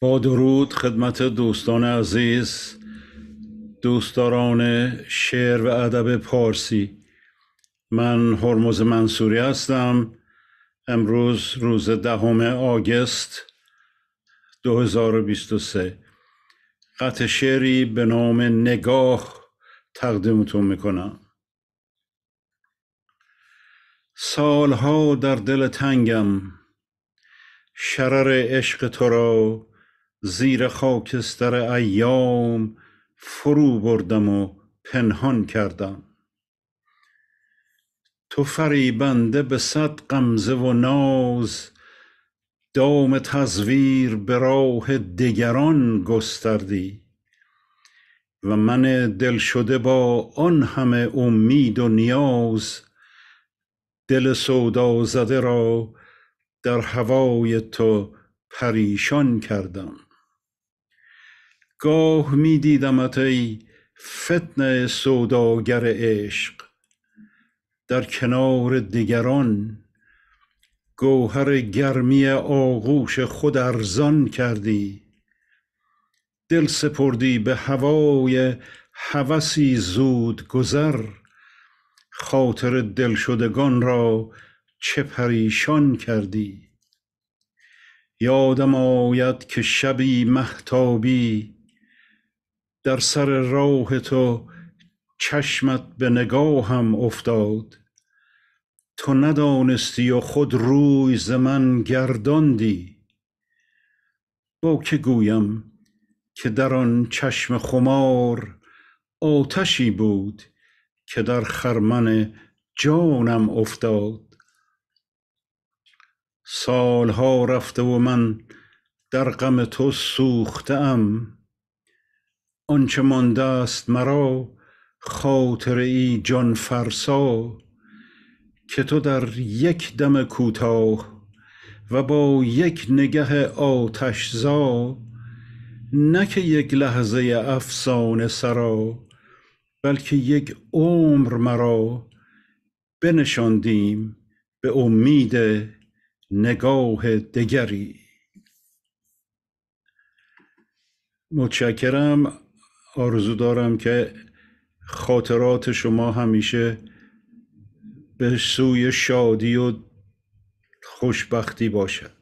با درود خدمت دوستان عزیز دوستداران شعر و ادب پارسی من هرمز منصوری هستم امروز روز دهم آگست 2023 قطع شعری به نام نگاه تقدیمتون میکنم سالها در دل تنگم شرر عشق تو را زیر خاکستر ایام فرو بردم و پنهان کردم تو فریبنده به صد غمزه و ناز دام تزویر به راه دگران گستردی و من دل شده با آن همه امید و نیاز دل سودا زده را در هوای تو پریشان کردم گاه می دیدمت ای فتن سوداگر عشق در کنار دیگران گوهر گرمی آغوش خود ارزان کردی دل سپردی به هوای هوسی زود گذر خاطر دلشدگان را چه پریشان کردی یادم آید که شبی محتابی در سر راه تو چشمت به نگاهم افتاد تو ندانستی و خود روی ز من گرداندی با که گویم که در آن چشم خمار آتشی بود که در خرمن جانم افتاد سالها رفته و من در غم تو سوخته آنچه مانده است مرا خاطره ای جان که تو در یک دم کوتاه و با یک نگه آتش زا نه که یک لحظه افسانه سرا بلکه یک عمر مرا بنشاندیم به امید نگاه دگری متشکرم آرزو دارم که خاطرات شما همیشه به سوی شادی و خوشبختی باشد